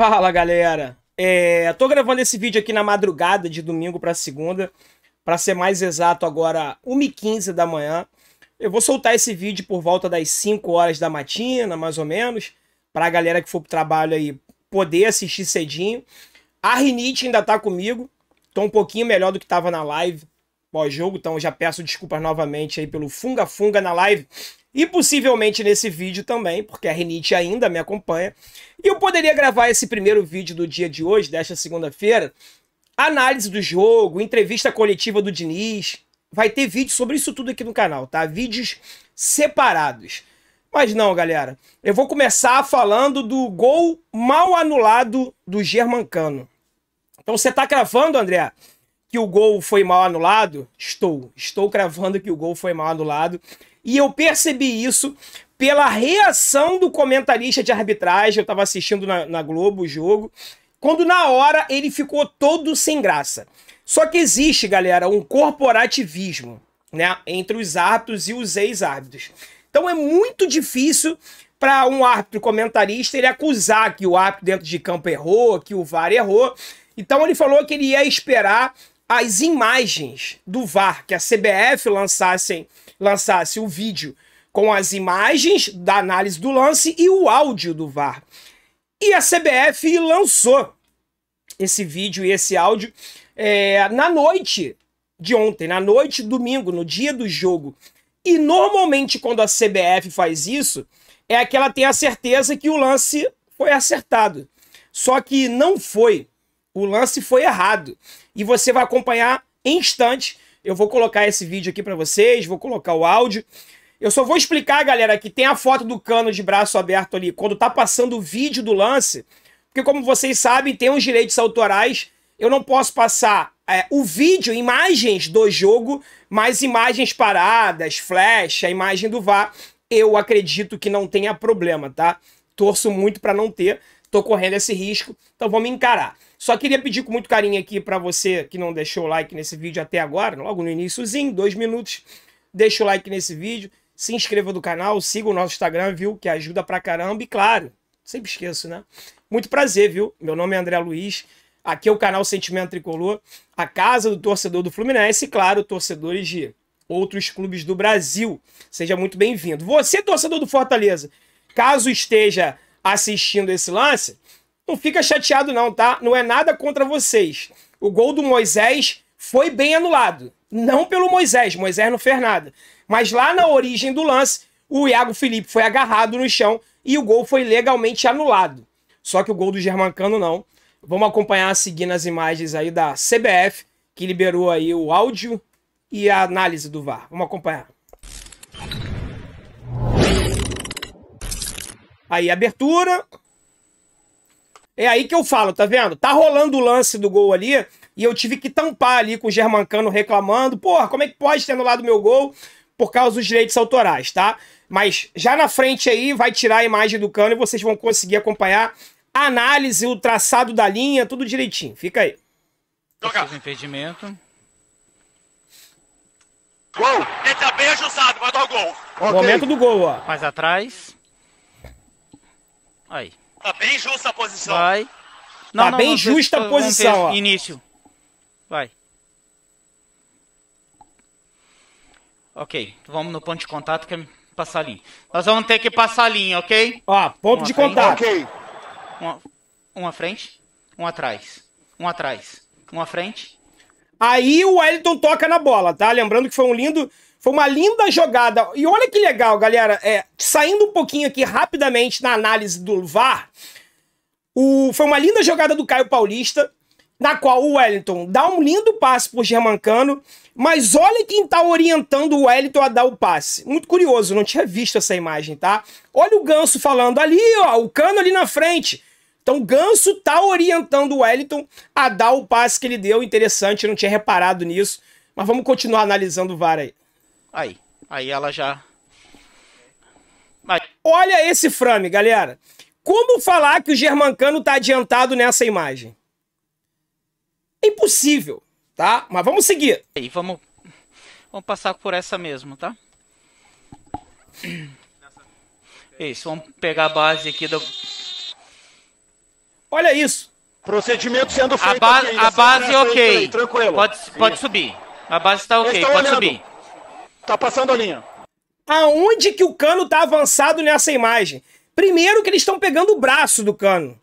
Fala galera, é, tô gravando esse vídeo aqui na madrugada de domingo para segunda, para ser mais exato agora 1h15 da manhã. Eu vou soltar esse vídeo por volta das 5 horas da matina, mais ou menos, para a galera que for pro trabalho aí poder assistir cedinho. A Rinite ainda tá comigo, tô um pouquinho melhor do que tava na live pós-jogo, então já peço desculpas novamente aí pelo funga-funga na live e possivelmente nesse vídeo também, porque a Renite ainda me acompanha. E eu poderia gravar esse primeiro vídeo do dia de hoje, desta segunda-feira, análise do jogo, entrevista coletiva do Diniz. Vai ter vídeo sobre isso tudo aqui no canal, tá? Vídeos separados. Mas não, galera. Eu vou começar falando do gol mal anulado do Germancano. Então você tá gravando, André, que o gol foi mal anulado? Estou. Estou cravando que o gol foi mal anulado. E eu percebi isso pela reação do comentarista de arbitragem. Eu estava assistindo na, na Globo o jogo. Quando na hora ele ficou todo sem graça. Só que existe, galera, um corporativismo né, entre os árbitros e os ex-árbitros. Então é muito difícil para um árbitro comentarista ele acusar que o árbitro dentro de campo errou, que o VAR errou. Então ele falou que ele ia esperar as imagens do VAR, que a CBF lançassem, lançasse o vídeo com as imagens da análise do lance e o áudio do VAR. E a CBF lançou esse vídeo e esse áudio é, na noite de ontem, na noite domingo, no dia do jogo. E normalmente quando a CBF faz isso, é que ela tem a certeza que o lance foi acertado. Só que não foi. O lance foi errado. E você vai acompanhar em instantes. Eu vou colocar esse vídeo aqui para vocês, vou colocar o áudio. Eu só vou explicar, galera, que tem a foto do cano de braço aberto ali, quando tá passando o vídeo do lance, porque como vocês sabem, tem os direitos autorais, eu não posso passar é, o vídeo, imagens do jogo, mas imagens paradas, flash, a imagem do VAR, eu acredito que não tenha problema, tá? Torço muito para não ter, tô correndo esse risco, então vamos encarar. Só queria pedir com muito carinho aqui para você que não deixou o like nesse vídeo até agora, logo no iníciozinho, dois minutos, deixa o like nesse vídeo, se inscreva no canal, siga o nosso Instagram, viu? Que ajuda pra caramba. E claro, sempre esqueço, né? Muito prazer, viu? Meu nome é André Luiz. Aqui é o canal Sentimento Tricolor, a casa do torcedor do Fluminense e, claro, torcedores de outros clubes do Brasil. Seja muito bem-vindo. Você, torcedor do Fortaleza, caso esteja assistindo esse lance, não fica chateado, não, tá? Não é nada contra vocês. O gol do Moisés foi bem anulado. Não pelo Moisés, Moisés não fez nada. Mas lá na origem do lance, o Iago Felipe foi agarrado no chão e o gol foi legalmente anulado. Só que o gol do Germancano não. Vamos acompanhar seguindo as imagens aí da CBF, que liberou aí o áudio e a análise do VAR. Vamos acompanhar. Aí abertura, é aí que eu falo, tá vendo? Tá rolando o lance do gol ali e eu tive que tampar ali com o Germancano reclamando. Porra, como é que pode ter anulado meu gol por causa dos direitos autorais, tá? Mas já na frente aí vai tirar a imagem do cano e vocês vão conseguir acompanhar a análise, o traçado da linha, tudo direitinho. Fica aí. Joga. Impedimento. Gol! Ele tá bem ajustado, é vai dar o gol. Okay. Momento do gol, ó. Mais atrás. Aí. Tá bem justa a posição. Vai. Não, tá não, bem justa a posição. Ó. Início. Vai. Ok, vamos no ponto de contato que é passar a linha. Nós vamos ter que passar a linha, ok? Ó, ponto uma de frente, contato. Ok. Uma, uma frente, um atrás, um atrás, uma frente. Aí o Wellington toca na bola, tá? Lembrando que foi um lindo foi uma linda jogada. E olha que legal, galera. É, saindo um pouquinho aqui rapidamente na análise do VAR, o, foi uma linda jogada do Caio Paulista, na qual o Wellington dá um lindo passe pro Germancano, mas olha quem tá orientando o Wellington a dar o passe. Muito curioso, não tinha visto essa imagem, tá? Olha o Ganso falando ali, ó, o cano ali na frente. Então o Ganso tá orientando o Wellington a dar o passe que ele deu. Interessante, eu não tinha reparado nisso. Mas vamos continuar analisando o VAR aí. Aí. Aí ela já. Aí. Olha esse frame, galera. Como falar que o Germancano tá adiantado nessa imagem? É impossível, tá? Mas vamos seguir. Aí, vamos. Vamos passar por essa mesmo, tá? Isso, vamos pegar a base aqui do. Olha isso. Procedimento sendo feito. A, ba aqui, a assim, base, ok. Aí, tranquilo. Pode, pode subir. A base está ok, Eles pode subir. Tá passando a linha. Aonde que o Cano tá avançado nessa imagem? Primeiro que eles estão pegando o braço do Cano.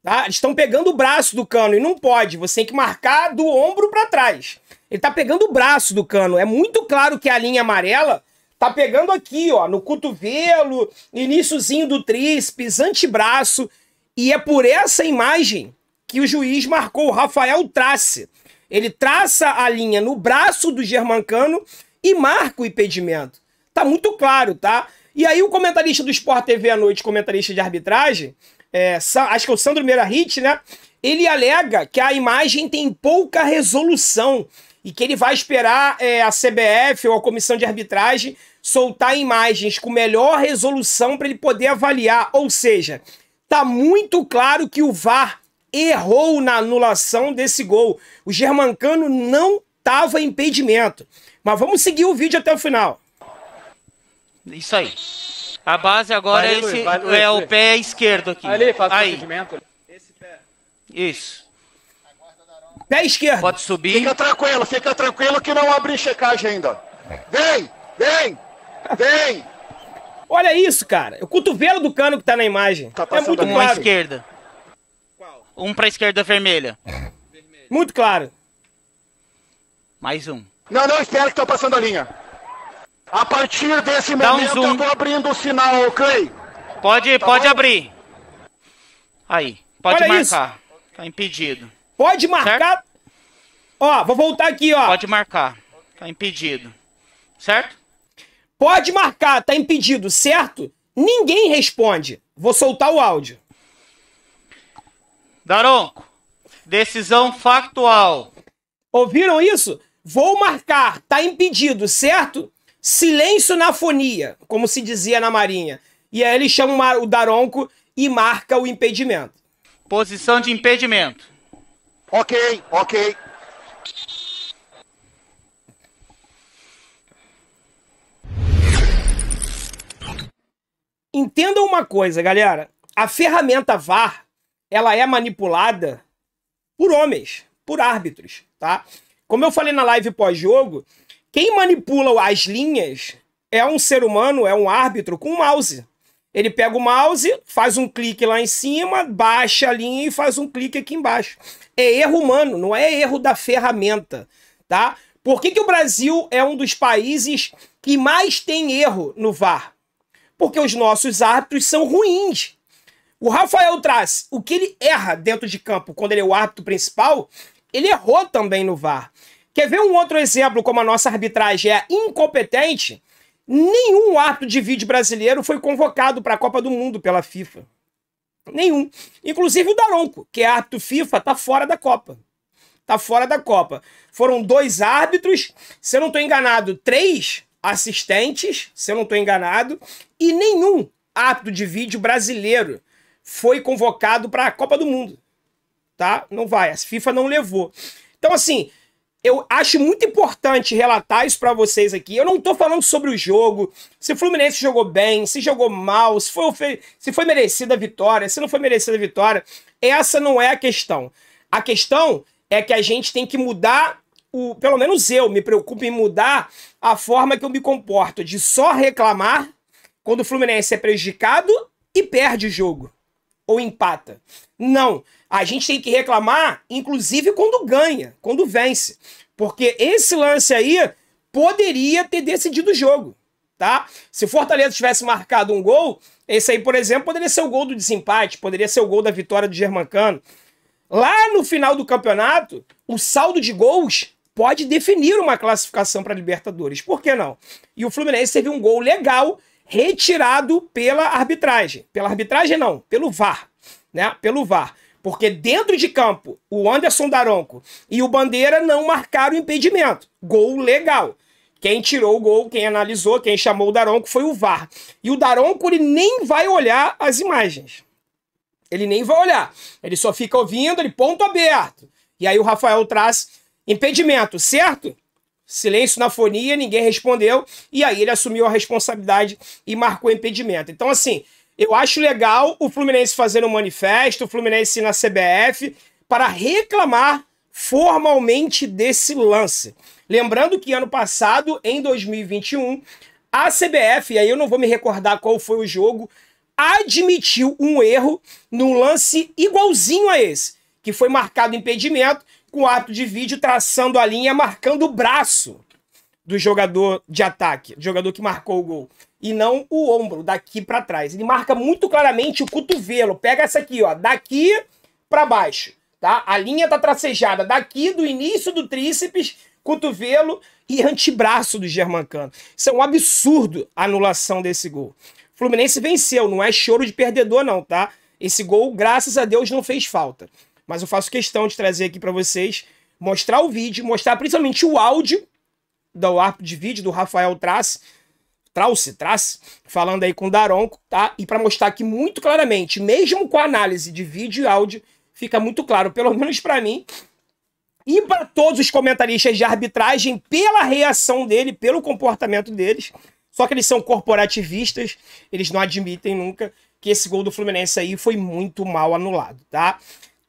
Tá? Eles estão pegando o braço do Cano e não pode. Você tem que marcar do ombro para trás. Ele tá pegando o braço do Cano. É muito claro que a linha amarela tá pegando aqui, ó, no cotovelo, iníciozinho do tríceps, antebraço. E é por essa imagem que o juiz marcou o Rafael Trace. Ele traça a linha no braço do Germancano e marca o impedimento. Tá muito claro, tá? E aí o comentarista do Sport TV à noite, comentarista de arbitragem, é, acho que é o Sandro Meira Hit, né? Ele alega que a imagem tem pouca resolução e que ele vai esperar é, a CBF ou a comissão de arbitragem soltar imagens com melhor resolução para ele poder avaliar. Ou seja, tá muito claro que o VAR errou na anulação desse gol. O Germancano não tava impedimento. Mas vamos seguir o vídeo até o final. Isso aí. A base agora vai, é, esse, vai, é o pé esquerdo aqui. Ali, faz aí. procedimento. Esse pé. Isso. Pé esquerdo. Pode subir. Fica tranquilo, fica tranquilo que não abri checagem ainda. Vem, vem, vem. Olha isso, cara. O cotovelo do cano que tá na imagem. Tá é muito uma claro. esquerda. Qual? Um pra esquerda vermelha. vermelha. Muito claro. Mais um. Não, não Espera que estão passando a linha. A partir desse Dá momento um eu estou abrindo o sinal, ok? Pode, tá pode bom? abrir. Aí, pode Olha marcar. Isso. Tá impedido. Pode marcar. Certo? Ó, vou voltar aqui, ó. Pode marcar. Tá impedido. Certo? Pode marcar, tá impedido, certo? Ninguém responde. Vou soltar o áudio. Daronco, decisão factual. Ouviram isso? Vou marcar, tá impedido, certo? Silêncio na fonia, como se dizia na Marinha. E aí ele chama o Daronco e marca o impedimento. Posição de impedimento. Ok, ok. Entendam uma coisa, galera. A ferramenta VAR, ela é manipulada por homens, por árbitros, tá? Como eu falei na live pós-jogo, quem manipula as linhas é um ser humano, é um árbitro com um mouse. Ele pega o mouse, faz um clique lá em cima, baixa a linha e faz um clique aqui embaixo. É erro humano, não é erro da ferramenta, tá? Por que, que o Brasil é um dos países que mais tem erro no VAR? Porque os nossos árbitros são ruins. O Rafael traz o que ele erra dentro de campo quando ele é o árbitro principal ele errou também no VAR. Quer ver um outro exemplo como a nossa arbitragem é incompetente? Nenhum árbitro de vídeo brasileiro foi convocado para a Copa do Mundo pela FIFA. Nenhum. Inclusive o Daronco, que é árbitro FIFA, está fora da Copa. Está fora da Copa. Foram dois árbitros, se eu não estou enganado, três assistentes, se eu não estou enganado, e nenhum árbitro de vídeo brasileiro foi convocado para a Copa do Mundo tá? Não vai, a FIFA não levou. Então, assim, eu acho muito importante relatar isso para vocês aqui. Eu não tô falando sobre o jogo, se o Fluminense jogou bem, se jogou mal, se foi, se foi merecida a vitória, se não foi merecida a vitória. Essa não é a questão. A questão é que a gente tem que mudar o, pelo menos eu me preocupo em mudar a forma que eu me comporto, de só reclamar quando o Fluminense é prejudicado e perde o jogo ou empata. Não, a gente tem que reclamar, inclusive, quando ganha, quando vence. Porque esse lance aí poderia ter decidido o jogo, tá? Se o Fortaleza tivesse marcado um gol, esse aí, por exemplo, poderia ser o gol do desempate, poderia ser o gol da vitória do Germancano. Lá no final do campeonato, o saldo de gols pode definir uma classificação para a Libertadores. Por que não? E o Fluminense teve um gol legal retirado pela arbitragem. Pela arbitragem não, pelo VAR, né? Pelo VAR. Porque dentro de campo, o Anderson Daronco e o Bandeira não marcaram impedimento. Gol legal. Quem tirou o gol, quem analisou, quem chamou o Daronco foi o VAR. E o Daronco ele nem vai olhar as imagens. Ele nem vai olhar. Ele só fica ouvindo, ele ponto aberto. E aí o Rafael traz impedimento, certo? Silêncio na fonia, ninguém respondeu. E aí ele assumiu a responsabilidade e marcou impedimento. Então, assim, eu acho legal o Fluminense fazendo um manifesto, o Fluminense na CBF, para reclamar formalmente desse lance. Lembrando que ano passado, em 2021, a CBF, e aí eu não vou me recordar qual foi o jogo, admitiu um erro num lance igualzinho a esse, que foi marcado impedimento com ato de vídeo traçando a linha, marcando o braço do jogador de ataque, do jogador que marcou o gol, e não o ombro daqui para trás. Ele marca muito claramente o cotovelo. Pega essa aqui, ó, daqui para baixo, tá? A linha tá tracejada daqui do início do tríceps, cotovelo e antebraço do Germancano. Isso é um absurdo a anulação desse gol. Fluminense venceu, não é choro de perdedor não, tá? Esse gol, graças a Deus, não fez falta. Mas eu faço questão de trazer aqui para vocês, mostrar o vídeo, mostrar principalmente o áudio do arco de vídeo do Rafael Traz, Trauce, Traz, falando aí com o Daronco, tá? E para mostrar aqui muito claramente, mesmo com a análise de vídeo e áudio, fica muito claro, pelo menos para mim, e para todos os comentaristas de arbitragem, pela reação dele, pelo comportamento deles. Só que eles são corporativistas, eles não admitem nunca que esse gol do Fluminense aí foi muito mal anulado, tá?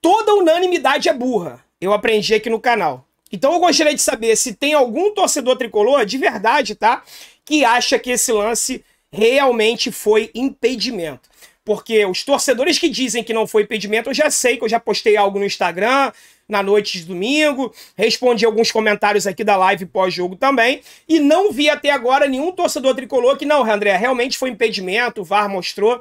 Toda unanimidade é burra. Eu aprendi aqui no canal. Então eu gostaria de saber se tem algum torcedor tricolor de verdade, tá? Que acha que esse lance realmente foi impedimento. Porque os torcedores que dizem que não foi impedimento, eu já sei que eu já postei algo no Instagram na noite de domingo, respondi alguns comentários aqui da live pós-jogo também, e não vi até agora nenhum torcedor tricolor que não, André, realmente foi impedimento, o VAR mostrou.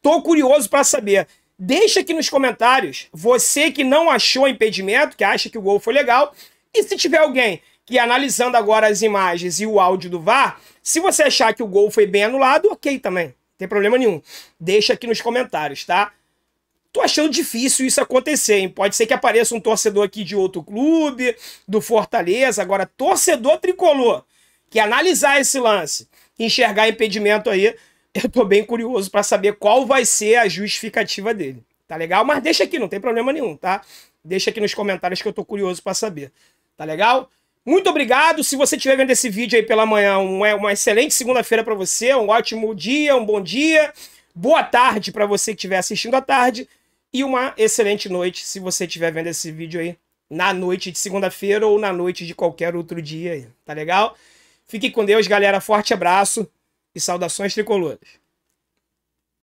Tô curioso para saber. Deixa aqui nos comentários você que não achou impedimento, que acha que o gol foi legal, e se tiver alguém que analisando agora as imagens e o áudio do VAR, se você achar que o gol foi bem anulado, ok também. Não tem problema nenhum. Deixa aqui nos comentários, tá? Tô achando difícil isso acontecer, hein? Pode ser que apareça um torcedor aqui de outro clube, do Fortaleza. Agora, torcedor tricolor, que analisar esse lance, enxergar impedimento aí, eu tô bem curioso para saber qual vai ser a justificativa dele. Tá legal? Mas deixa aqui, não tem problema nenhum, tá? Deixa aqui nos comentários que eu tô curioso para saber. Tá legal? Muito obrigado. Se você estiver vendo esse vídeo aí pela manhã, uma, é uma excelente segunda-feira para você, um ótimo dia, um bom dia, boa tarde para você que estiver assistindo à tarde e uma excelente noite se você estiver vendo esse vídeo aí na noite de segunda-feira ou na noite de qualquer outro dia aí. Tá legal? Fique com Deus, galera. Forte abraço e saudações tricoloras.